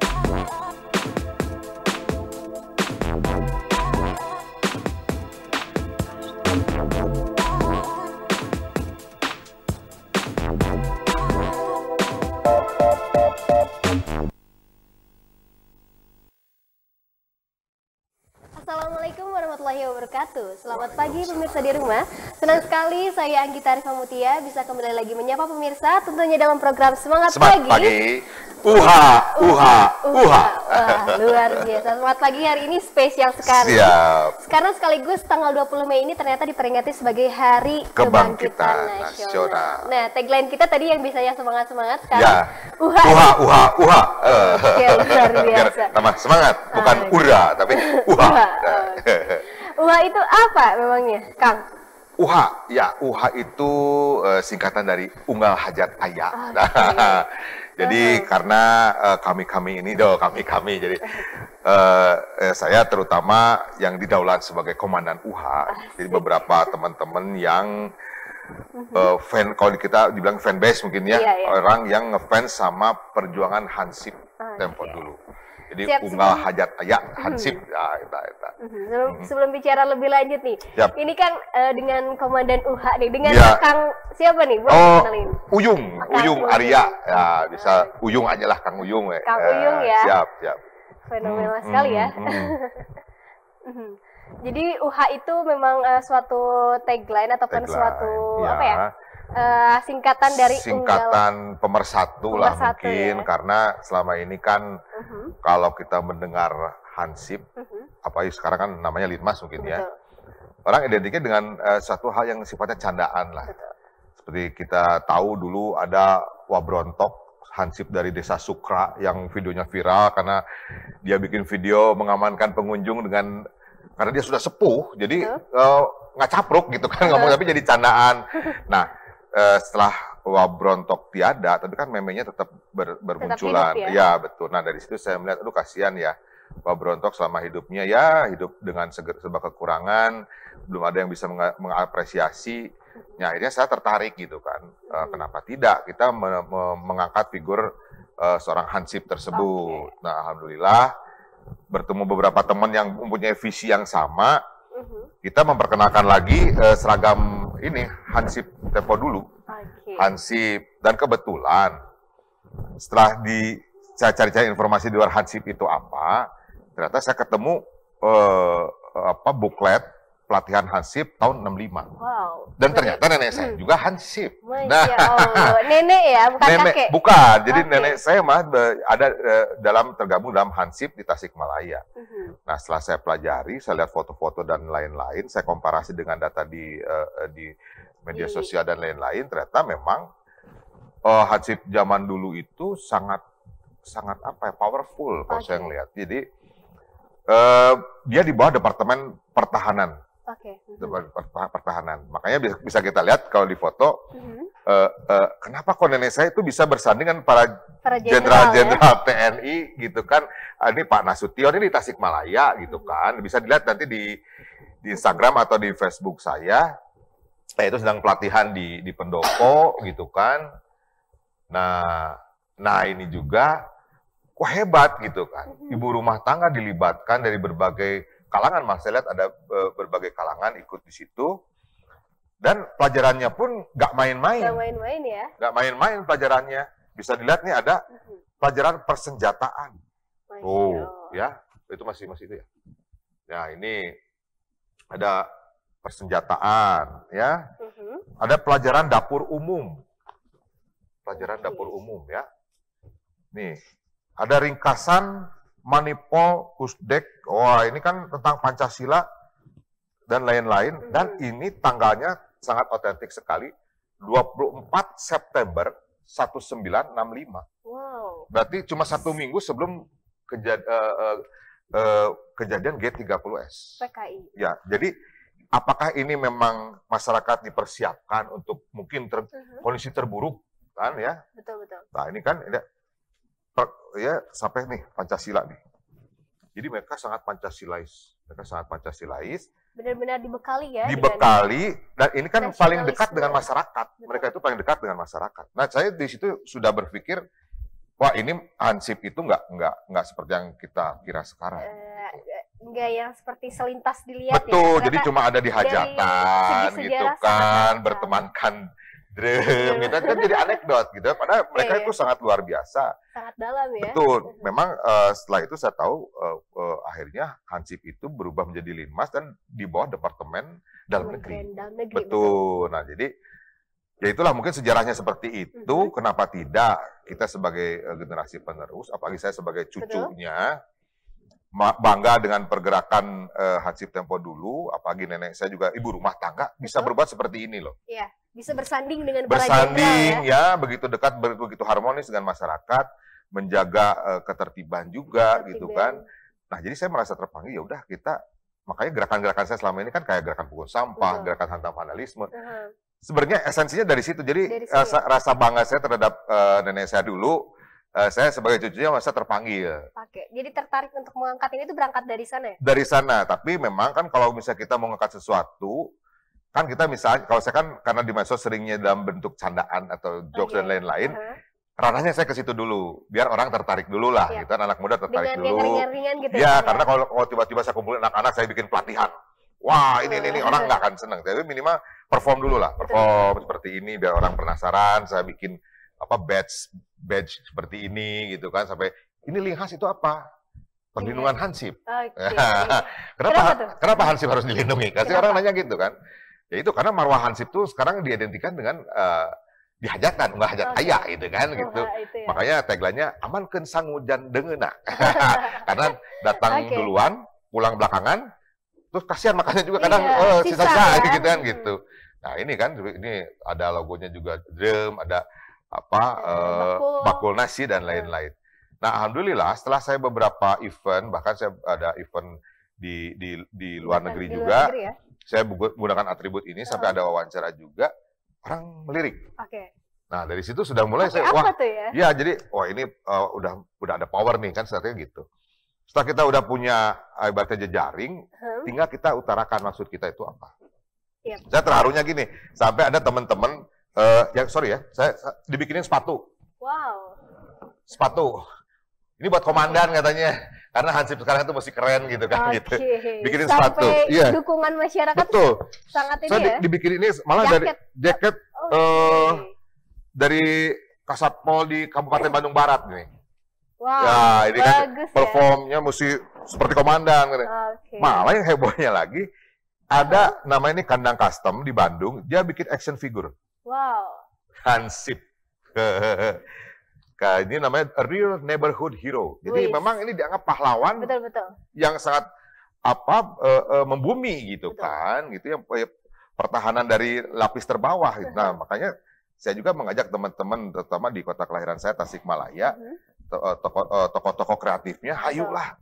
Ciao. wabarakatuh. Selamat pagi pemirsa di rumah. Senang sekali saya Anggita Arif Mutia bisa kembali lagi menyapa pemirsa tentunya dalam program Semangat, Semangat Pagi. pagi. Uha, uha, uha. luar biasa. Semangat pagi hari ini spesial sekali. Siap. Sekarang sekaligus tanggal 20 Mei ini ternyata diperingati sebagai Hari Kebangkitan, Kebangkitan Nasional. Nasional. Nah, tagline kita tadi yang biasanya semangat-semangat sekarang. Ya. Uha, uha, uha, uha. Oke, luar biasa. Biar tambah semangat, bukan ah, ura, tapi uha. uha. Uh. UHA itu apa memangnya, Kang? UHA, ya UHA itu uh, singkatan dari Unggal Hajat Ayah. Ah, okay. Nah, gitu. jadi uh ah. -huh. karena eh, kami-kami uh, ini, doh kami-kami, jadi uh, saya terutama yang didaulat sebagai komandan UHA. Ah. Jadi beberapa teman-teman yang uh, fan, kalau kita dibilang fanbase mungkin ya, yeah, yeah. orang yang ngefans sama perjuangan Hansip tempo iya. dulu. Jadi Siap, unggal sebelum... hajat ayak hmm. hansip ya, hmm. ya kita kita. Sebelum, hmm. sebelum bicara lebih lanjut nih. Siap. Ini kan uh, dengan komandan UH nih dengan ya. Kang siapa nih? buat oh, Uyung, Kang Uyung Arya. Ya, bisa hmm. Uyung aja lah Kang Uyung. Eh. Kang eh, Uyung ya. Siap, siap. Fenomenal hmm. sekali ya. Hmm. hmm. Jadi UH itu memang uh, suatu tagline ataupun tagline, suatu ya. apa ya? uh, singkatan dari singkatan Unggal... pemersatu, pemersatu lah mungkin ya? karena selama ini kan uh-huh. kalau kita mendengar Hansip uh-huh. apa ya, sekarang kan namanya Litmas mungkin ya. Betul. ya. Orang identiknya dengan uh, eh, suatu hal yang sifatnya candaan lah. Betul. Seperti kita tahu dulu ada Wabrontok Hansip dari Desa Sukra yang videonya viral karena dia bikin video mengamankan pengunjung dengan karena dia sudah sepuh, jadi eh, nggak uh, capruk gitu kan ngomong tapi jadi candaan. Nah, Eh, setelah Wabrontok tiada, tapi kan memenya tetap ber, bermunculan. Tetap ya? ya betul. Nah dari situ saya melihat, aduh kasihan ya Wabrontok selama hidupnya ya hidup dengan sebab kekurangan, belum ada yang bisa mengapresiasi. Nah akhirnya saya tertarik gitu kan, uh, kenapa tidak kita me me mengangkat figur uh, seorang Hansip tersebut. Okay. Nah alhamdulillah bertemu beberapa teman yang mempunyai visi yang sama, mhm. kita memperkenalkan lagi uh, seragam ini Hansip Tempo dulu. Okay. Hansip dan kebetulan setelah di cari-cari informasi di luar Hansip itu apa, ternyata saya ketemu eh, apa buklet pelatihan Hansip tahun 65. Wow. Dan ternyata nenek saya hmm. juga Hansip. Nah, nenek ya, bukan nenek, kakek. Bukan. Jadi okay. nenek saya mah ada eh, dalam tergabung dalam Hansip di Tasikmalaya. Uh hmm. -huh. Nah, setelah saya pelajari, saya lihat foto-foto dan lain-lain, saya komparasi dengan data di eh, di media sosial dan lain-lain, ternyata memang eh, Hansip zaman dulu itu sangat sangat apa ya powerful okay. saya lihat. Jadi Uh, dia di bawah departemen pertahanan Oke. Okay. Mhm. Pertahanan. Makanya bisa kita lihat kalau di foto, mm -hmm. uh, uh, kenapa kok nenek saya itu bisa bersanding dengan para jenderal-jenderal ya? TNI gitu kan? Ah, ini Pak Nasution ini di Tasikmalaya gitu mm -hmm. kan? Bisa dilihat nanti di di Instagram atau di Facebook saya. Saya itu sedang pelatihan di di pendopo gitu kan. Nah, nah ini juga wah hebat gitu kan. Mhm. Ibu rumah tangga dilibatkan dari berbagai kalangan mas saya lihat ada e, berbagai kalangan ikut di situ dan pelajarannya pun nggak main-main nggak main-main ya nggak main-main pelajarannya bisa dilihat nih ada mm-hmm. pelajaran persenjataan oh ya itu masih masih itu ya nah ini ada persenjataan ya mm-hmm. ada pelajaran dapur umum pelajaran dapur umum ya nih ada ringkasan Manipol, Kusdek, wah ini kan tentang Pancasila dan lain-lain. Mm-hmm. Dan ini tanggalnya sangat otentik sekali, 24 September 1965. Wow. Berarti cuma satu minggu sebelum kejad, uh, eh, uh, eh, uh, eh, kejadian G30S. PKI. Ya, jadi apakah ini memang masyarakat dipersiapkan untuk mungkin ter, uh mm-hmm. -huh. kondisi terburuk kan ya? Betul betul. Nah ini kan ya sampai nih Pancasila nih. Jadi mereka sangat Pancasilais. Mereka sangat Pancasilais. Benar-benar dibekali ya. Dibekali dan ini kan paling dekat dengan masyarakat. Betul. Mereka itu paling dekat dengan masyarakat. Nah, saya di situ sudah berpikir wah ini hansip itu nggak nggak nggak seperti yang kita kira sekarang. Uh, eh, enggak yang seperti selintas dilihat Betul, ya. Betul, jadi cuma ada di hajatan gitu kan, bertemankan dream gitu kan jadi anekdot gitu padahal mereka itu sangat luar biasa sangat dalam ya betul memang uh, setelah itu saya tahu uh, uh, akhirnya Hansip itu berubah menjadi Linmas dan di bawah departemen dalam negeri. dalam negeri betul nah jadi ya itulah mungkin sejarahnya seperti itu kenapa tidak kita sebagai generasi penerus apalagi saya sebagai cucunya bangga dengan pergerakan uh, Hansip Tempo dulu, apalagi nenek saya juga ibu rumah tangga bisa berbuat seperti ini loh. Iya, bisa bersanding dengan bersanding ya. ya, begitu dekat begitu harmonis dengan masyarakat, menjaga uh, ketertiban juga ketertiban. gitu kan. Nah, jadi saya merasa terpanggil ya udah kita makanya gerakan-gerakan saya selama ini kan kayak gerakan pukul sampah, Betul. gerakan hantam vandalisme. Uh -huh. Sebenarnya esensinya dari situ. Jadi dari rasa, ya. rasa bangga saya terhadap uh, nenek saya dulu uh, saya sebagai cucunya masa terpanggil. Oke, jadi tertarik untuk mengangkat ini itu berangkat dari sana ya? Dari sana, tapi memang kan kalau misalnya kita mau mengangkat sesuatu, kan kita misalnya, kalau saya kan karena di medsos seringnya dalam bentuk candaan atau jokes okay. Oh, dan iya. lain-lain, uh ranahnya saya ke situ dulu, biar orang tertarik dulu lah, Kita gitu anak muda tertarik Dengan dulu. Ringan gitu ya, iya, ya, karena kalau, kalau tiba-tiba saya kumpulin anak-anak, saya bikin pelatihan. Wah, ini, ini, ini, iya. orang nggak akan senang. Tapi minimal perform dulu lah, perform seperti ini, biar orang penasaran, saya bikin apa badge badge seperti ini gitu kan sampai ini linhas itu apa perlindungan iya. hansip okay. kenapa kenapa, kenapa hansip harus dilindungi kasih orang nanya gitu kan ya itu karena marwah hansip tuh sekarang diidentikan dengan uh, eh, dihajatkan nggak hajat okay. ayah gitu kan oh, gitu ya. makanya tagline-nya aman kensang hujan dengena karena datang okay. duluan pulang belakangan terus kasihan makanya juga kadang iya, oh, sisa-sisa kan? gitu kan gitu hmm. nah ini kan ini ada logonya juga drum ada apa iya, iya, iya, eh, bakul nasi dan lain-lain. Nah, alhamdulillah setelah saya beberapa event, bahkan saya ada event di di di luar negeri di luar juga, negeri ya? saya menggunakan atribut ini oh. sampai ada wawancara juga orang melirik. Oke. Okay. Nah, dari situ sudah mulai saya wah. Tuh ya? ya, jadi wah ini uh, udah udah ada power nih kan sebenarnya gitu. Setelah kita udah punya eh, ibaratnya jejaring, hmm. tinggal kita utarakan maksud kita itu apa. Yep. Saya terharunya gini, sampai ada teman-teman uh, ya sorry ya, saya, saya dibikinin sepatu. Wow. Sepatu. Ini buat komandan katanya, karena Hansip sekarang itu masih keren gitu kan okay. gitu. Bikinin Sampai sepatu. Iya. Dukungan masyarakat Betul. sangat ini saya ya. dibikinin ini malah jaket. dari jaket oh, eh, okay. uh, dari Kasatpol di Kabupaten Bandung Barat nih. Wow, ya, ini kan bagus, kan ya. performnya mesti seperti komandan. Gitu. Okay. Malah yang hebohnya lagi, ada nama ini kandang custom di Bandung, dia bikin action figure. Wow. Hansip. nah, ini namanya real neighborhood hero. Jadi Wih. memang ini dianggap pahlawan betul, betul. yang sangat apa uh, uh, membumi gitu betul. kan, gitu yang e, pertahanan dari lapis terbawah. Gitu. Nah mm-hmm. makanya saya juga mengajak teman-teman terutama di kota kelahiran saya Tasikmalaya, mm-hmm. tokoh-tokoh kreatifnya, ayolah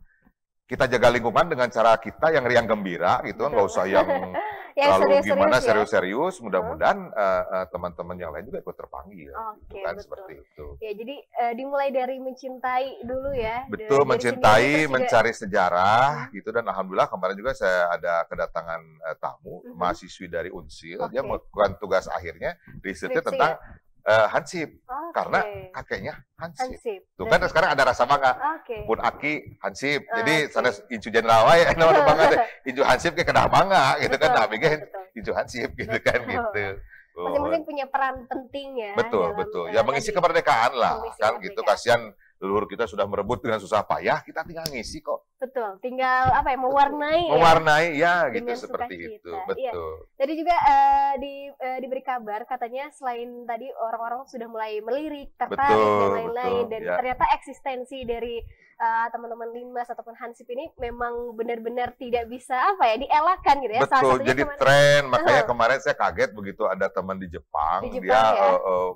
kita jaga lingkungan dengan cara kita yang riang gembira gitu, nggak usah yang yang lalu serius, gimana ya. serius-serius, ya? mudah-mudahan uh, teman-teman yang lain juga ikut terpanggil. Gitu Oke, okay, kan, betul. seperti itu. Ya, jadi uh, dimulai dari mencintai dulu ya. Betul, dari mencintai, mencari sejarah hmm. gitu dan alhamdulillah kemarin juga saya ada kedatangan uh, tamu hmm. mahasiswi dari Unsil okay. yang melakukan tugas akhirnya risetnya tentang ya? uh, Hansip okay. karena kakeknya Hansip. Hansip. Tuh kan sekarang ada rasa bangga. Okay. Pun Aki Hansip. Okay. Jadi sana Incu Jenderal ya nama bangga deh. Incu Hansip kayak kena bangga gitu kan. Nah, kan Incu Hansip gitu betul. kan gitu. Masing-masing punya peran penting ya. Betul, betul. Eh, ya mengisi kemerdekaan lah. Mengisi kan gitu kasihan leluhur kita sudah merebut dengan susah payah, kita tinggal ngisi kok. Betul, tinggal apa ya mewarnai. Betul. Ya. Mewarnai ya, ya gitu seperti kita. itu. Iya. Betul. Tadi juga uh, di uh, diberi kabar katanya selain tadi orang-orang sudah mulai melirik, tertarik betul, dan lain-lain dan ya. ternyata eksistensi dari uh, teman-teman Limas ataupun Hansip ini memang benar-benar tidak bisa apa ya dielakkan gitu ya. Betul, jadi kemarin, tren makanya uh -huh. kemarin saya kaget begitu ada teman di Jepang, di Jepang dia ya? uh, uh,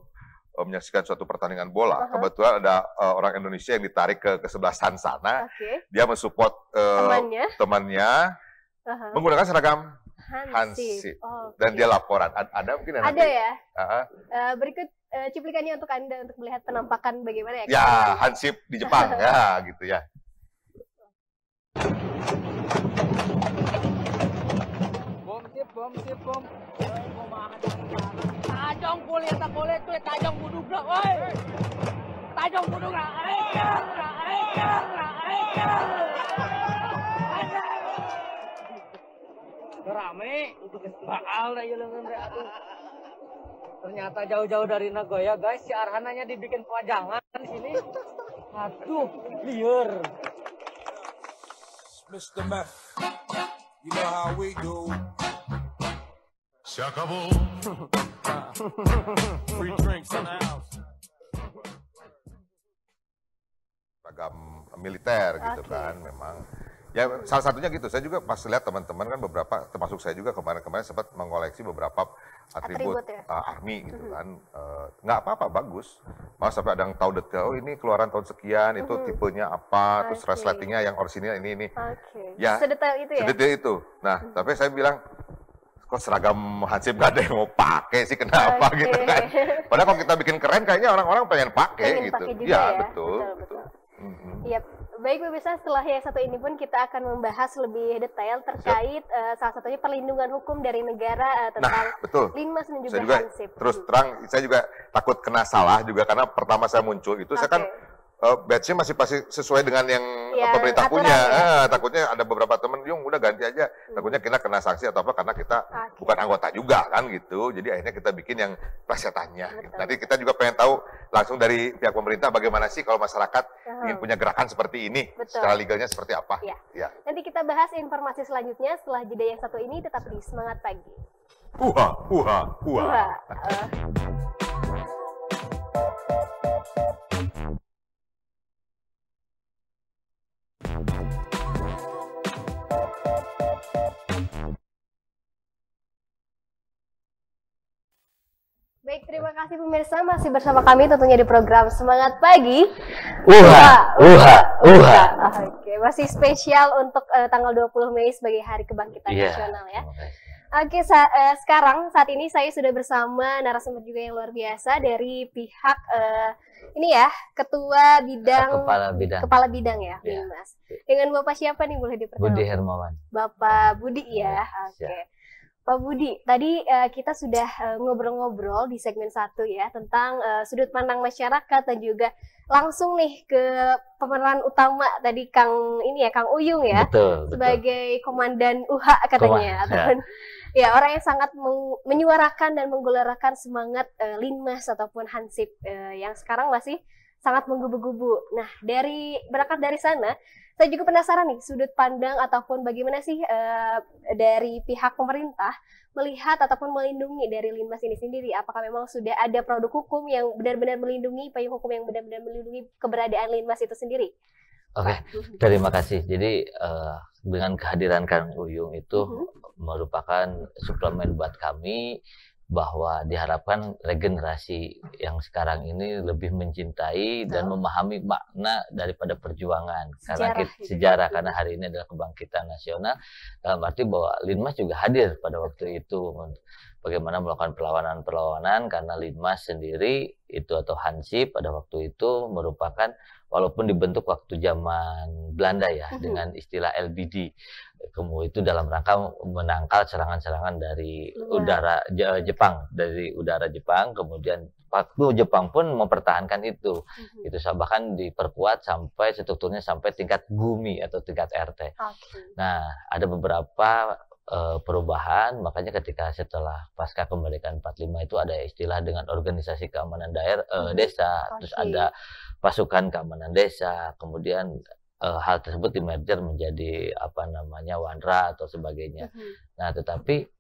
Eh, menyaksikan suatu pertandingan bola. Uh -huh. Kebetulan ada uh, orang Indonesia yang ditarik ke sebelah sana. Okay. Dia mensupport uh, temannya, temannya uh -huh. menggunakan seragam Hansip. Oh, okay. Dan dia laporan. Ada, ada mungkin ya, ada. nanti? ya. Uh -huh. uh, berikut uh, cuplikannya untuk anda untuk melihat penampakan bagaimana ya. Ya Hansip di Jepang ya gitu ya. Bom, tip, bom, tip, bom tajong boleh tak boleh tu tajong budog gak oi Tajong budog gak aray kang na, Rame, bakal na yun lang ako. Ternyata jauh-jauh dari Nagoya, guys, si Arhananya dibikin pajangan di sini. Aduh, liar. Mr. Meth, you know how we do. Se acabó. agam free drinks militer okay. gitu kan memang. Ya salah satunya gitu. Saya juga pas lihat teman-teman kan beberapa termasuk saya juga kemarin-kemarin sempat mengoleksi beberapa atribut, atribut ya? uh, army gitu mm -hmm. kan. Eh, nggak uh, apa-apa bagus. Malah sampai ada yang tahu detail oh ini keluaran tahun sekian itu mm -hmm. tipenya apa, okay. terus resletingnya yang orisinil ini ini. Okay. Ya, sedetail itu ya. Sedetail itu. Nah, mm -hmm. tapi saya bilang kok seragam hansip gak ada yang mau pakai sih kenapa okay. gitu kan padahal kalau kita bikin keren kayaknya orang-orang pengen pakai gitu pake ya, ya betul betul, betul. Mm -hmm. yep. baik pemirsa setelah yang satu ini pun kita akan membahas lebih detail terkait yep. uh, salah satunya perlindungan hukum dari negara uh, tentang nah, betul. linmas dan juga, saya juga hansip terus terang saya juga takut kena salah juga karena pertama saya muncul itu okay. saya kan uh, batchnya masih pasti sesuai dengan yang ya, pemerintah punya. Ya. Ah, takutnya ada beberapa temen, yung udah ganti aja. Hmm. Takutnya kita kena sanksi atau apa karena kita okay. bukan anggota juga kan gitu. Jadi akhirnya kita bikin yang persyaratannya. Gitu. Nanti kita juga pengen tahu langsung dari pihak pemerintah bagaimana sih kalau masyarakat Uhum. ingin punya gerakan seperti ini, Betul. secara legalnya seperti apa. Ya. ya. Nanti kita bahas informasi selanjutnya setelah jeda yang satu ini tetap di Semangat Pagi. Uha, uha, uha. uha. Uh. Baik, terima kasih pemirsa masih bersama kami tentunya di program Semangat Pagi. Uha, uha, uha. Oke, masih spesial untuk uh, tanggal 20 Mei sebagai Hari Kebangkitan yeah. Nasional ya. Oke, sa uh, sekarang saat ini saya sudah bersama narasumber juga yang luar biasa dari pihak uh, ini ya, ketua bidang kepala bidang kepala bidang ya, ya. Mas. Dengan Bapak siapa nih boleh diperkenalkan? Budi Hermawan. Bapak Budi ya. Iya, oke. Okay. Pak Budi, tadi uh, kita sudah eh, ngobrol-ngobrol uh, di segmen satu ya tentang uh, sudut pandang masyarakat dan juga langsung nih ke pemeran utama tadi Kang ini ya Kang Uyung ya betul, sebagai komandan Uha katanya Koma, atau ya. ya orang yang sangat menyuarakan dan menggelarakan semangat uh, linmas ataupun hansip uh, yang sekarang masih sangat menggebu-gebu. Nah, dari berangkat dari sana, saya juga penasaran nih sudut pandang ataupun bagaimana sih uh, dari pihak pemerintah melihat ataupun melindungi dari linmas ini sendiri. Apakah memang sudah ada produk hukum yang benar-benar melindungi payung hukum yang benar-benar melindungi keberadaan linmas itu sendiri? Oke, okay. Mhm. terima kasih. Jadi uh, dengan kehadiran Kang Uyung itu uh mhm. -huh. merupakan suplemen buat kami bahwa diharapkan regenerasi yang sekarang ini lebih mencintai Betul. dan memahami makna daripada perjuangan sejarah, karena kita, sejarah karena hari ini adalah kebangkitan nasional dalam arti bahwa Linmas juga hadir pada waktu itu bagaimana melakukan perlawanan-perlawanan karena Linmas sendiri itu atau Hansi pada waktu itu merupakan walaupun dibentuk waktu zaman Belanda ya uh dengan istilah LBD kemu itu dalam rangka menangkal serangan-serangan dari ya. udara eh, Jepang dari udara Jepang kemudian waktu Jepang pun mempertahankan itu uh-huh. itu bahkan diperkuat sampai strukturnya sampai tingkat bumi atau tingkat RT. Okay. Nah ada beberapa uh, perubahan makanya ketika setelah pasca kemerdekaan 45 itu ada istilah dengan organisasi keamanan daerah eh, uh, mm-hmm. desa okay. terus ada pasukan keamanan desa kemudian uh, hal tersebut di merger menjadi apa namanya Wandra atau sebagainya. Mm -hmm. Nah, tetapi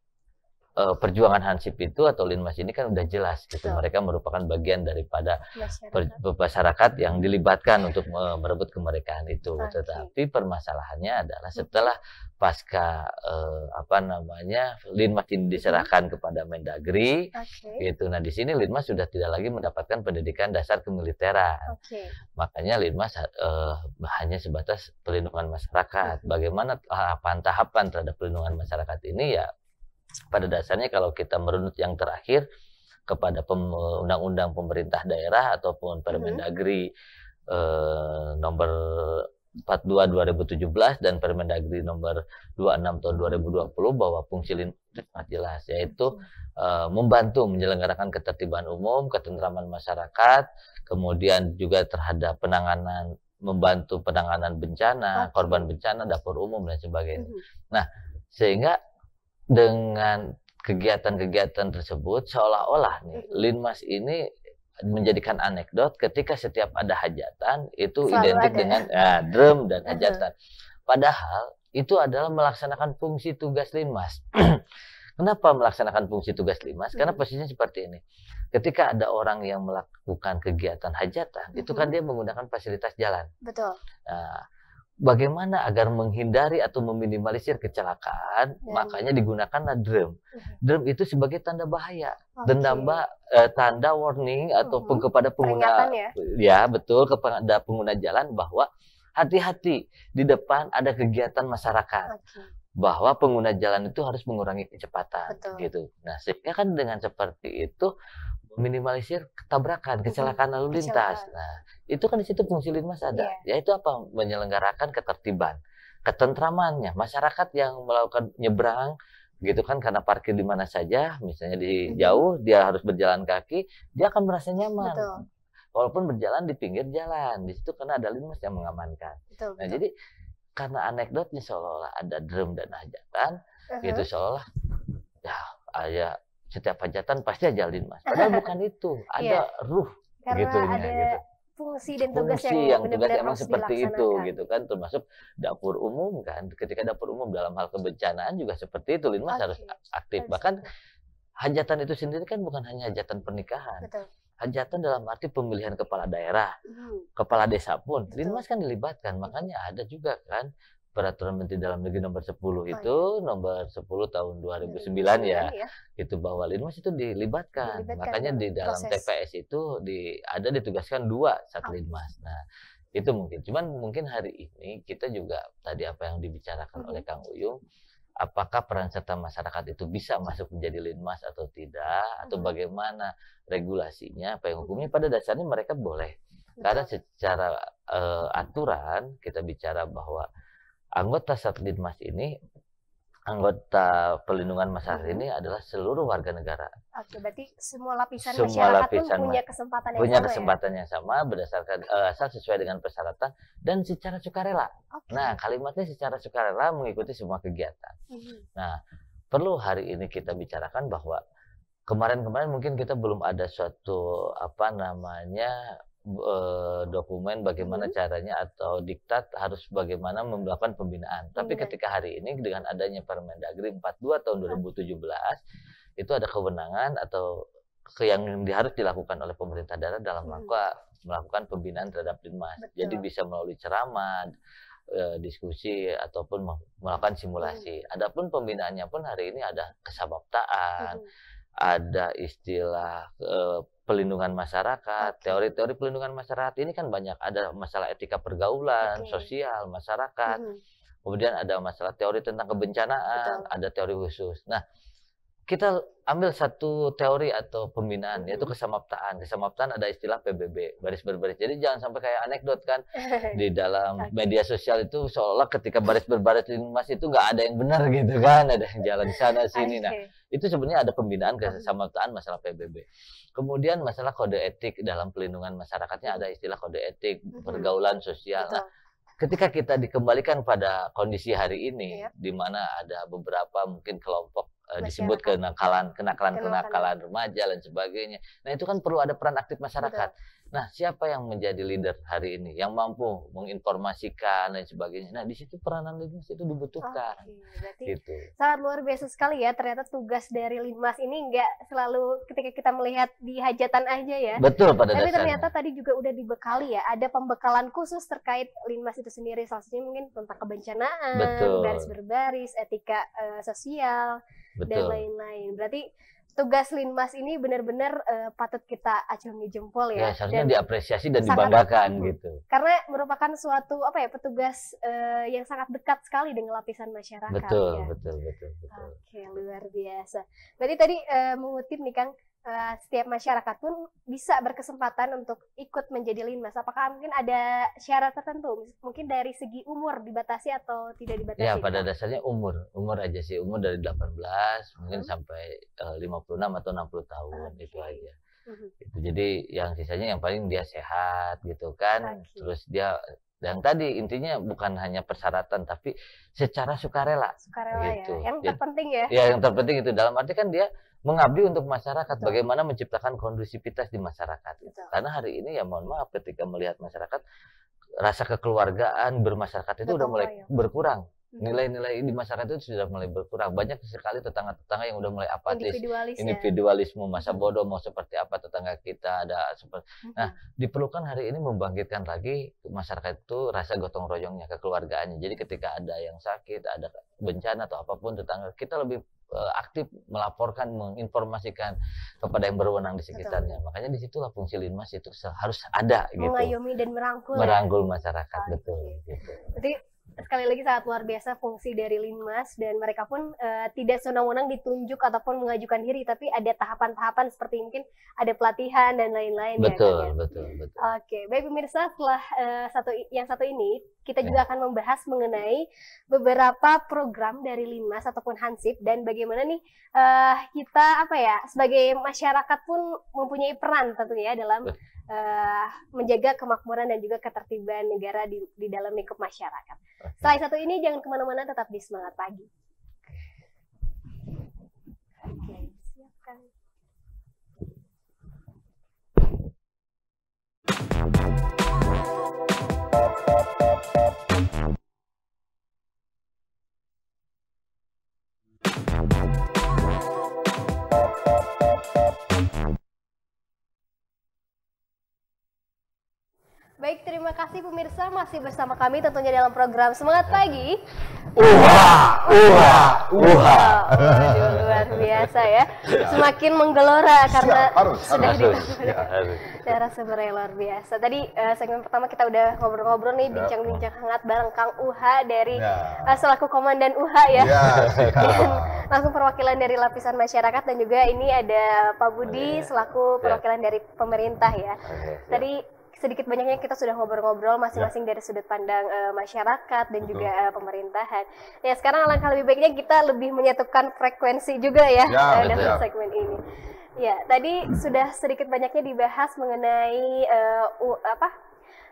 uh, perjuangan Hansip itu atau Linmas ini kan udah jelas gitu Betul. mereka merupakan bagian daripada masyarakat, per, masyarakat yang dilibatkan untuk uh, merebut kemerdekaan itu okay. Gitu. tetapi permasalahannya adalah hmm. setelah pasca uh, apa namanya Linmas hmm. ini diserahkan kepada Mendagri okay. gitu nah di sini Linmas sudah tidak lagi mendapatkan pendidikan dasar kemiliteran okay. makanya Linmas uh, eh, hanya sebatas perlindungan masyarakat hmm. bagaimana tahapan-tahapan terhadap perlindungan masyarakat ini ya pada dasarnya kalau kita merunut yang terakhir kepada undang-undang pemerintah daerah ataupun Permendagri mm-hmm. eh, nomor 42 2017 dan Permendagri nomor 26 tahun 2020 bahwa fungsi lintas sangat jelas yaitu uh, membantu menyelenggarakan ketertiban umum, ketentraman masyarakat, kemudian juga terhadap penanganan membantu penanganan bencana, korban bencana, dapur umum dan sebagainya. Mm-hmm. Nah, sehingga dengan kegiatan-kegiatan tersebut seolah-olah nih Linmas ini menjadikan anekdot ketika setiap ada hajatan itu Selalu identik ada. dengan ya, drum dan hajatan. Padahal itu adalah melaksanakan fungsi tugas Linmas. Kenapa melaksanakan fungsi tugas Linmas? Karena posisinya seperti ini. Ketika ada orang yang melakukan kegiatan hajatan, itu kan dia menggunakan fasilitas jalan. Betul. Nah, bagaimana agar menghindari atau meminimalisir kecelakaan, ya. makanya digunakanlah drum. Mhm. Drum itu sebagai tanda bahaya, okay. dendamba uh, eh, tanda warning atau hmm. kepada pengguna ya? ya betul kepada pengguna jalan bahwa hati-hati di depan ada kegiatan masyarakat. Okay. Bahwa pengguna jalan itu harus mengurangi kecepatan, Betul. gitu. Nah, sehingga kan dengan seperti itu Hmm. minimalisir ketabrakan, hmm. kecelakaan lalu lintas. Nah, itu kan di situ fungsi linmas ada. Yeah. Yaitu apa? Menyelenggarakan ketertiban, ketentramannya. Masyarakat yang melakukan nyebrang gitu kan karena parkir di mana saja, misalnya di hmm. jauh dia harus berjalan kaki, dia akan merasa nyaman. Betul. Walaupun berjalan di pinggir jalan, di situ karena ada linmas yang mengamankan. Betul, nah, betul. jadi karena anekdotnya seolah-olah ada drum dan hajatan, uh -huh. gitu seolah ya ayah setiap hajatan pasti ajalin mas. Padahal bukan itu, iya. ada yeah. ruh Karena gitu, ada gitu. fungsi dan tugas fungsi yang, yang benar -benar emang seperti itu gitu kan, termasuk dapur umum kan. Ketika dapur umum dalam hal kebencanaan juga seperti itu, Linmas okay. harus aktif. Harus Bahkan hajatan itu sendiri kan bukan hanya hajatan pernikahan. Betul. Hajatan dalam arti pemilihan kepala daerah, hmm. kepala desa pun, Betul. Linmas kan dilibatkan. Makanya ada juga kan peraturan menteri dalam negeri nomor 10 oh, itu iya. nomor 10 tahun 2009 ya, ya itu bahwa linmas itu dilibatkan, dilibatkan makanya di dalam proses. TPS itu di ada ditugaskan dua satlinmas oh. nah itu mungkin cuman mungkin hari ini kita juga tadi apa yang dibicarakan hmm. oleh Kang Uyung apakah peran serta masyarakat itu bisa masuk menjadi linmas atau tidak atau bagaimana regulasinya apa yang hukumnya pada dasarnya mereka boleh karena secara uh, aturan kita bicara bahwa Anggota Satdinmas ini anggota pelindungan masyarakat hmm. ini adalah seluruh warga negara. Oke, berarti semua lapisan semua masyarakat lapisan pun punya kesempatan yang punya sama. Ya? kesempatan ya? yang sama berdasarkan uh, asal sesuai dengan persyaratan dan secara sukarela. Okay. Nah, kalimatnya secara sukarela mengikuti semua kegiatan. Hmm. Nah, perlu hari ini kita bicarakan bahwa kemarin-kemarin mungkin kita belum ada suatu apa namanya Eh, dokumen bagaimana hmm. caranya atau diktat harus bagaimana melakukan pembinaan. Hmm. Tapi ketika hari ini dengan adanya Permendagri 42 tahun 2017 iya. hmm. itu ada kewenangan atau yang harus dilakukan oleh pemerintah daerah dalam rangka hmm. melakukan pembinaan terhadap linmas. Betul. Jadi bisa melalui ceramah, eh, diskusi ataupun melakukan simulasi. Hmm. Adapun pembinaannya pun hari ini ada kesababtaan, hmm. ada istilah uh, pelindungan masyarakat, teori-teori okay. pelindungan masyarakat ini kan banyak ada masalah etika pergaulan, okay. sosial, masyarakat. Mm -hmm. Kemudian ada masalah teori tentang kebencanaan, Betul. ada teori khusus. Nah, kita ambil satu teori atau pembinaan yaitu hmm. kesamaptaan. Kesamaptaan ada istilah PBB, baris berbaris. Jadi jangan sampai kayak anekdot kan di dalam media sosial itu seolah ketika baris berbaris mas itu nggak ada yang benar gitu kan, ada yang jalan sana sini. Nah, itu sebenarnya ada pembinaan hmm. kesamaptaan masalah PBB. Kemudian masalah kode etik dalam pelindungan masyarakatnya ada istilah kode etik, hmm. pergaulan sosial. Nah, ketika kita dikembalikan pada kondisi hari ini iya. di mana ada beberapa mungkin kelompok masyarakat. Eh, disebut kenakalan kenakalan kenakalan remaja dan sebagainya. Nah itu kan perlu ada peran aktif masyarakat. Betul. Nah siapa yang menjadi leader hari ini yang mampu menginformasikan dan sebagainya. Nah di situ peranan Linmas itu dibutuhkan. Okay. gitu. sangat luar biasa sekali ya ternyata tugas dari limas ini nggak selalu ketika kita melihat di hajatan aja ya. Betul pada Tapi dasarnya. ternyata tadi juga udah dibekali ya ada pembekalan khusus terkait limas itu sendiri salah satunya mungkin tentang kebencanaan, Betul. baris berbaris, etika uh, sosial Betul. dan lain-lain. Berarti tugas linmas ini benar-benar uh, patut kita acungi jempol ya. ya seharusnya dan diapresiasi dan dibanggakan gitu. Karena merupakan suatu apa ya petugas uh, yang sangat dekat sekali dengan lapisan masyarakat. Betul, ya. betul, betul, betul. Oke, luar biasa. Berarti tadi uh, mengutip nih Kang Eh, setiap masyarakat pun bisa berkesempatan untuk ikut menjadi linmas. Apakah mungkin ada syarat tertentu? Mungkin dari segi umur dibatasi atau tidak dibatasi? Ya, pada dasarnya umur. Umur aja sih. Umur dari 18 hmm. mungkin sampai eh, uh, 56 atau 60 tahun okay. Ah, itu aja. Hmm. Itu jadi yang sisanya yang paling dia sehat gitu kan. Okay. Terus dia yang tadi intinya bukan hanya persyaratan tapi secara sukarela. Sukarela ya. gitu. ya. Yang terpenting ya. Ya, yang terpenting itu dalam arti kan dia mengabdi untuk masyarakat, Betul. bagaimana menciptakan kondusivitas di masyarakat. Betul. Karena hari ini ya mohon maaf ketika melihat masyarakat rasa kekeluargaan bermasyarakat itu Betul, udah mulai berkurang. Gitu. nilai-nilai di masyarakat itu sudah mulai berkurang banyak sekali tetangga-tetangga yang udah mulai apatis individualis individualisme ya. masa bodoh mau seperti apa tetangga kita ada seperti nah diperlukan hari ini membangkitkan lagi masyarakat itu rasa gotong royongnya kekeluargaannya jadi ketika ada yang sakit ada bencana atau apapun tetangga kita lebih eh, aktif melaporkan menginformasikan kepada yang berwenang di sekitarnya betul. makanya disitulah fungsi linmas itu harus ada gitu mengayomi dan merangkul ya. merangkul ya? masyarakat oh, betul gitu. Jadi sekali lagi sangat luar biasa fungsi dari Linmas dan mereka pun uh, tidak senang-wenang ditunjuk ataupun mengajukan diri tapi ada tahapan-tahapan seperti mungkin ada pelatihan dan lain-lain ya, betul, ya, betul betul oke okay. baik pemirsa setelah uh, satu yang satu ini kita ya. juga akan membahas mengenai beberapa program dari Linmas ataupun Hansip dan bagaimana nih uh, kita apa ya sebagai masyarakat pun mempunyai peran tentunya ya dalam betul uh, menjaga kemakmuran dan juga ketertiban negara di, di dalam lingkup masyarakat. Selain satu ini, jangan kemana-mana, tetap di semangat pagi. Oke, siapkan. Baik, terima kasih pemirsa masih bersama kami tentunya dalam program Semangat Pagi. Uha, uha, uha. luar biasa ya. Semakin menggelora karena Siap, harus, sudah harus, saya rasa Darah luar biasa. Tadi uh, segmen pertama kita udah ngobrol-ngobrol nih bincang-bincang hangat bareng Kang Uha dari ya. uh, selaku komandan Uha ya. ya dan langsung perwakilan dari lapisan masyarakat dan juga ini ada Pak Budi oh, iya. ya. selaku perwakilan dari pemerintah ya. Oh, iya, Tadi sedikit banyaknya kita sudah ngobrol-ngobrol masing-masing ya. dari sudut pandang uh, masyarakat dan Betul. juga uh, eh, pemerintahan. Ya sekarang alangkah lebih baiknya kita lebih menyatukan frekuensi juga ya, ya uh, dalam ya. segmen ini. Ya tadi sudah sedikit banyaknya dibahas mengenai uh, uh apa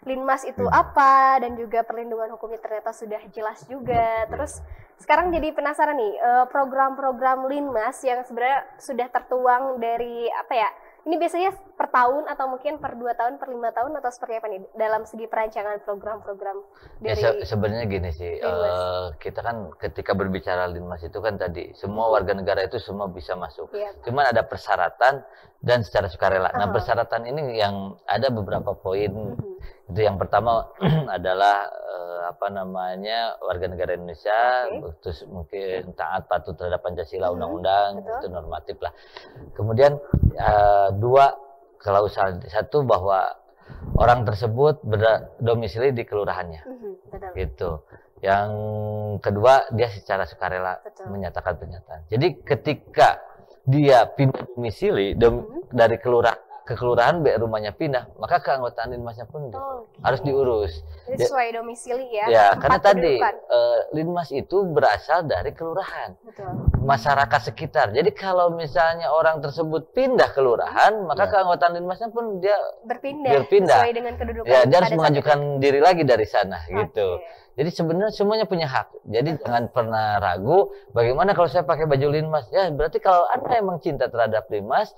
linmas itu hmm. apa dan juga perlindungan hukumnya ternyata sudah jelas juga. Terus sekarang jadi penasaran nih program-program linmas yang sebenarnya sudah tertuang dari apa ya ini biasanya per tahun atau mungkin per dua tahun, per lima tahun atau seperti apa nih dalam segi perancangan program-program ya, dari ya, se sebenarnya gini sih. Uh, kita kan ketika berbicara Linmas itu kan tadi semua warga negara itu semua bisa masuk. Ya. Cuman ada persyaratan dan secara sukarela. Uh -huh. Nah, persyaratan ini yang ada beberapa poin uh mhm. -huh itu yang pertama adalah uh, apa namanya warga negara Indonesia okay. terus mungkin taat patuh terhadap Pancasila undang-undang hmm. itu normatif lah kemudian uh, dua kalau satu bahwa orang tersebut berdomisili di kelurahannya hmm. gitu yang kedua dia secara sukarela Betul. menyatakan pernyataan jadi ketika dia pindah domisili dom, hmm. dari kelurahan ke kelurahan biar rumahnya pindah, maka keanggotaan linmasnya pun oh, harus diurus. Jadi sesuai domisili ya. Ya, karena tadi uh, linmas itu berasal dari kelurahan. Betul. Masyarakat sekitar. Jadi kalau misalnya orang tersebut pindah kelurahan, maka ya. keanggotaan linmasnya pun dia berpindah, berpindah. sesuai dengan kedudukan. Ya, dia harus mengajukan itu. diri lagi dari sana okay. gitu. Jadi sebenarnya semuanya punya hak. Jadi jangan pernah ragu. Bagaimana kalau saya pakai baju linmas? Ya berarti kalau anda emang cinta terhadap linmas,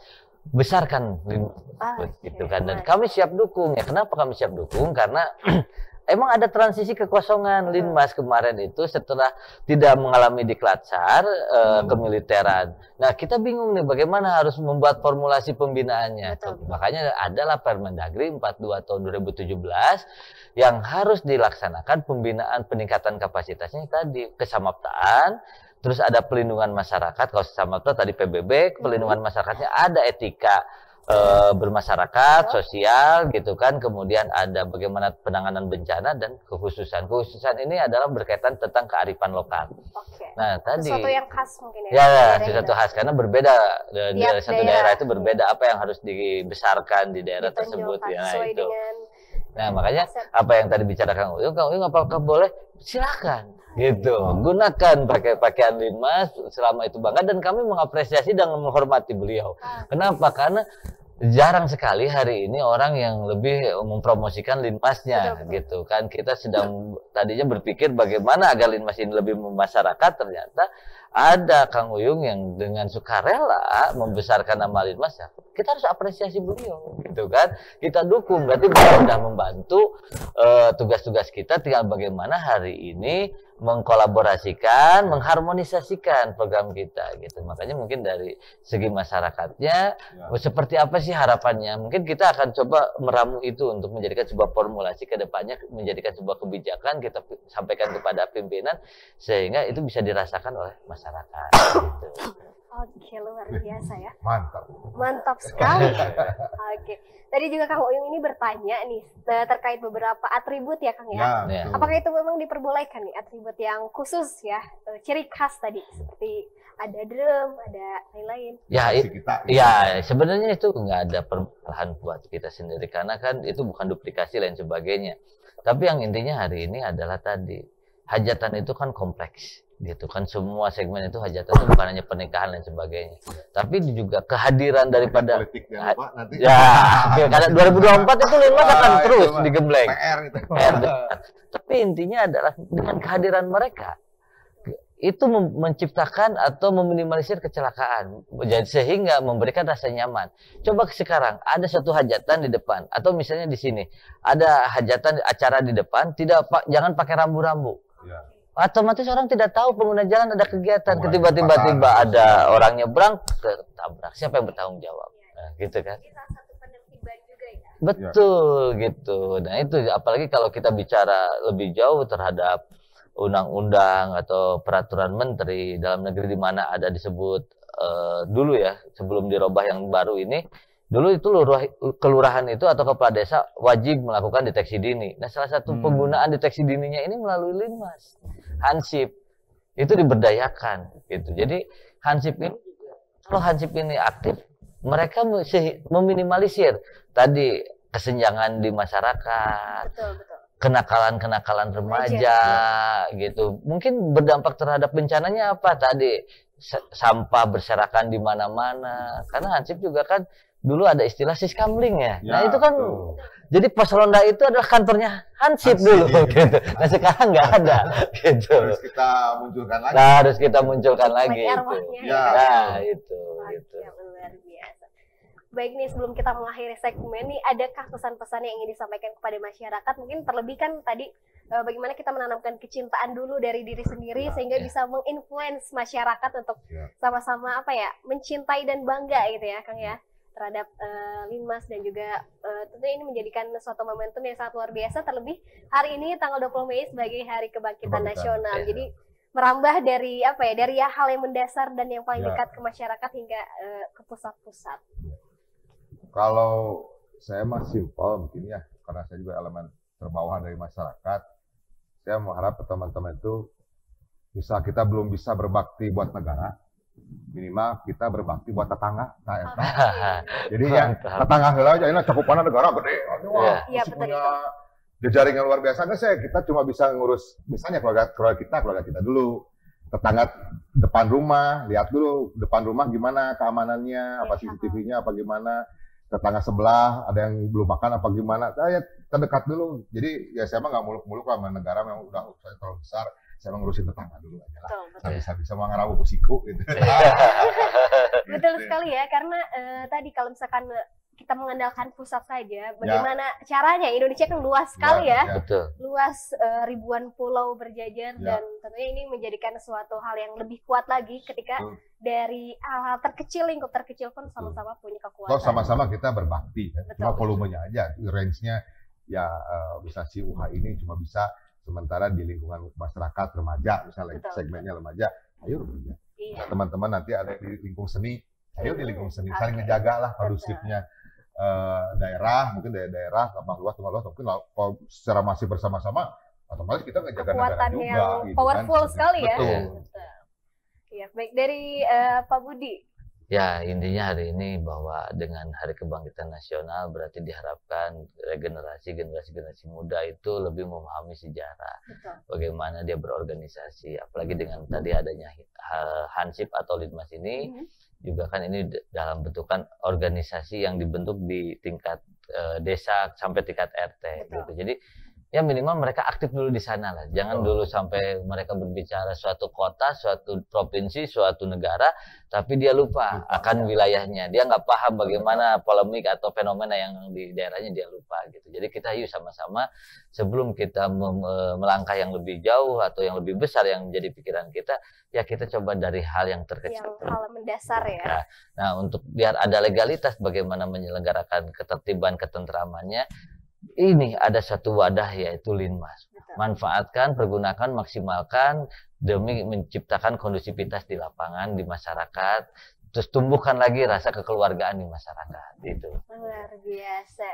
besarkan hmm. ah, gitu okay. kan dan kami siap dukung ya kenapa kami siap dukung karena emang ada transisi kekosongan Linmas kemarin itu setelah tidak mengalami diklatcar e, eh, hmm. kemiliteran. Nah, kita bingung nih bagaimana harus membuat formulasi pembinaannya. Betul. Makanya adalah Permendagri 42 tahun 2017 yang harus dilaksanakan pembinaan peningkatan kapasitasnya tadi kesamaptaan terus ada pelindungan masyarakat kalau sama itu tadi PBB pelindungan hmm. masyarakatnya ada etika e, bermasyarakat sosial gitu kan kemudian ada bagaimana penanganan bencana dan kekhususan kekhususan ini adalah berkaitan tentang kearifan lokal. Oke. Nah tadi sesuatu yang khas mungkin ya. Ya, ya sesuatu khas karena berbeda e, di satu daerah. daerah itu berbeda apa yang harus dibesarkan di daerah tersebut ya itu. Dengan Nah hmm. makanya apa yang tadi bicara Kang Uyung, Kang Uyung apakah boleh? Silakan gitu. Oh. Gunakan pakai pakaian limas selama itu bangga dan kami mengapresiasi dan menghormati beliau. Ah. Kenapa? Karena jarang sekali hari ini orang yang lebih eh, mempromosikan linmasnya Betul. gitu kan kita sedang tadinya berpikir bagaimana agar linmas ini lebih memasyarakat ternyata ada Kang Uyung yang dengan sukarela membesarkan nama linmas ya kita harus apresiasi beliau gitu kan kita dukung berarti beliau sudah membantu eh, tugas-tugas uh, tugas -tugas kita tinggal bagaimana hari ini mengkolaborasikan, mengharmonisasikan program kita gitu. Makanya mungkin dari segi masyarakatnya ya. Oh, seperti apa sih harapannya? Mungkin kita akan coba meramu itu untuk menjadikan sebuah formulasi ke depannya menjadikan sebuah kebijakan kita sampaikan kepada pimpinan sehingga itu bisa dirasakan oleh masyarakat gitu. Oke, luar biasa ya. Mantap. Mantap sekali. Oke. Tadi juga Kang Uyung ini bertanya nih eh, terkait beberapa atribut ya Kang ya. ya Apakah itu memang diperbolehkan nih atribut yang khusus ya, eh, ciri khas tadi seperti ada drum, ada lain-lain. Ya, ya sebenarnya itu nggak ada perlahan buat kita sendiri karena kan itu bukan duplikasi lain sebagainya. Tapi yang intinya hari ini adalah tadi hajatan itu kan kompleks gitu kan semua segmen itu hajatan itu bukan hanya pernikahan dan sebagainya tapi juga kehadiran daripada politik ya, lupa, nanti ya karena 2024 itu lima akan terus digembleng PR itu. tapi intinya adalah dengan kehadiran mereka itu menciptakan atau meminimalisir kecelakaan sehingga memberikan rasa nyaman coba sekarang ada satu hajatan di depan atau misalnya di sini ada hajatan acara di depan tidak jangan pakai rambu-rambu ya otomatis orang tidak tahu pengguna jalan ada kegiatan tiba-tiba tiba, ada orang nyebrang ketabrak siapa yang bertanggung jawab nah, gitu kan ya, betul gitu nah itu apalagi kalau kita bicara lebih jauh terhadap undang-undang atau peraturan menteri dalam negeri di mana ada disebut uh, dulu ya sebelum dirubah yang baru ini dulu itu lurah, kelurahan itu atau kepala desa wajib melakukan deteksi dini. Nah, salah satu hmm. penggunaan deteksi dininya ini melalui linmas hansip itu diberdayakan gitu. Jadi hansip ini kalau hansip ini aktif mereka meminimalisir tadi kesenjangan di masyarakat. Betul, betul kenakalan-kenakalan remaja Aja, ya. gitu. Mungkin berdampak terhadap bencananya apa tadi? Sampah berserakan di mana-mana. Karena Hansip juga kan dulu ada istilah siskamling ya. ya nah, itu kan betul jadi pos ronda itu adalah kantornya Hansip, Hansip dulu iya, gitu. Nah sekarang nggak ada gitu. Harus kita munculkan lagi. Nah, harus kita munculkan lagi itu. Ya. Iya. Nah, itu gitu. Baik nih sebelum kita mengakhiri segmen nih adakah pesan-pesan yang ingin disampaikan kepada masyarakat? Mungkin terlebih kan tadi eh, bagaimana kita menanamkan kecintaan dulu dari diri sendiri ya, sehingga ya. bisa menginfluence masyarakat untuk iya. sama-sama ya. apa ya mencintai dan bangga gitu ya Kang ya. ya terhadap uh, eh, Linmas dan juga uh, tentunya ini menjadikan suatu momentum yang sangat luar biasa terlebih hari ini tanggal 20 Mei sebagai hari kebangkitan, kebangkitan nasional. Ya. Jadi merambah dari apa ya dari ya hal yang mendasar dan yang paling ya. dekat ke masyarakat hingga uh, ke pusat-pusat. Kalau saya mah simpel begini ya karena saya juga elemen terbawah dari masyarakat. Saya mengharap teman-teman itu bisa kita belum bisa berbakti buat negara, minimal kita berbakti buat tetangga nah, ya. jadi ya tetangga heula aja ini cakupan negara gede iya. wah ya, punya betul. jejaring yang luar biasa nggak sih kita cuma bisa ngurus misalnya keluarga keluarga kita keluarga kita dulu tetangga depan rumah lihat dulu depan rumah gimana keamanannya iya, apa CCTV-nya apa gimana tetangga sebelah ada yang belum makan apa gimana saya nah, terdekat dulu jadi ya saya mah nggak muluk-muluk sama negara yang udah terlalu besar saya ngurusin tetangga dulu aja lah. Tapi bisa sama ngarau kusiku gitu. betul sekali ya karena uh, tadi kalau misalkan eh, kita mengandalkan pusat saja, ya. bagaimana ya. caranya? Indonesia kan luas sekali ya, ya. ya. luas uh, ribuan pulau berjajar ya. dan tentunya ini menjadikan suatu hal yang lebih kuat lagi ketika Betul. dari hal-hal terkecil lingkup terkecil pun sama-sama punya kekuatan. Kalau sama-sama kita berbakti, ya. cuma volumenya aja, range-nya ya uh, bisa si UH ini cuma bisa Sementara di lingkungan masyarakat remaja, misalnya Betul. segmennya remaja, ayo remaja. Iya. Nah, teman-teman nanti ada di lingkung seni, ayo di lingkung seni, saling menjaga lah kondusifnya eh, daerah, mungkin daerah-daerah, tambah luas, tambah luas, mungkin kalau secara masih bersama-sama, otomatis kita ngejaga negara juga. yang gitu kan. powerful kan. sekali Betul. ya. Betul. Ya, baik dari uh, Pak Budi, Ya, intinya hari ini bahwa dengan Hari Kebangkitan Nasional berarti diharapkan regenerasi generasi generasi muda itu lebih memahami sejarah, Betul. bagaimana dia berorganisasi, apalagi dengan tadi adanya Hansip atau Litmas ini -hmm. juga kan ini dalam bentukan organisasi yang dibentuk di tingkat uh, desa sampai tingkat RT gitu. Betul. gitu. Jadi ya minimal mereka aktif dulu di sana lah. Jangan oh. dulu sampai mereka berbicara suatu kota, suatu provinsi, suatu negara, tapi dia lupa akan wilayahnya. Dia nggak paham bagaimana polemik atau fenomena yang di daerahnya dia lupa gitu. Jadi kita yuk sama-sama sebelum kita e, melangkah yang lebih jauh atau yang lebih besar yang menjadi pikiran kita, ya kita coba dari hal yang terkecil. Yang hal mendasar ya. Nah, nah untuk biar ada legalitas bagaimana menyelenggarakan ketertiban ketentramannya, ini ada satu wadah yaitu linmas. Manfaatkan, pergunakan, maksimalkan demi menciptakan kondusivitas di lapangan, di masyarakat, terus tumbuhkan lagi rasa kekeluargaan di masyarakat itu. Luar biasa.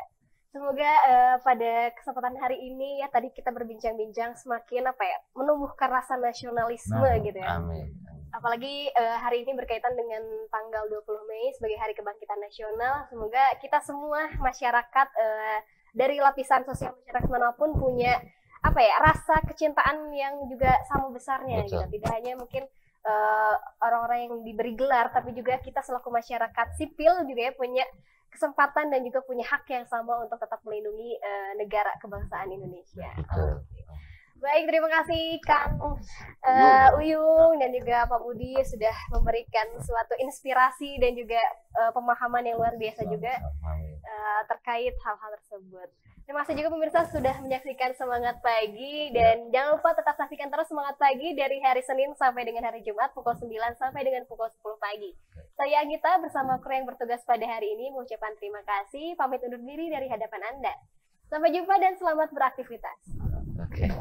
Semoga uh, pada kesempatan hari ini ya tadi kita berbincang-bincang semakin apa ya menumbuhkan rasa nasionalisme nah, gitu ya. Amin. Apalagi uh, hari ini berkaitan dengan tanggal 20 Mei sebagai Hari Kebangkitan Nasional. Semoga kita semua masyarakat uh, dari lapisan sosial masyarakat manapun punya apa ya rasa kecintaan yang juga sama besarnya gitu. Betul. gitu tidak hanya mungkin eh, orang-orang uh, yang diberi gelar tapi juga kita selaku masyarakat sipil juga ya punya kesempatan dan juga punya hak yang sama untuk tetap melindungi uh, negara kebangsaan Indonesia. Betul. Baik, terima kasih Kang uh, eh, Uyung dan juga Pak Budi sudah memberikan suatu inspirasi dan juga uh, pemahaman yang luar biasa juga uh, terkait hal-hal tersebut. Terima kasih juga pemirsa sudah menyaksikan Semangat Pagi dan ya. jangan lupa tetap saksikan terus Semangat Pagi dari hari Senin sampai dengan hari Jumat pukul 9 sampai dengan pukul 10 pagi. Ya. Saya Anggita bersama kru yang bertugas pada hari ini mengucapkan terima kasih, pamit undur diri dari hadapan Anda. Sampai jumpa dan selamat beraktivitas. Okay.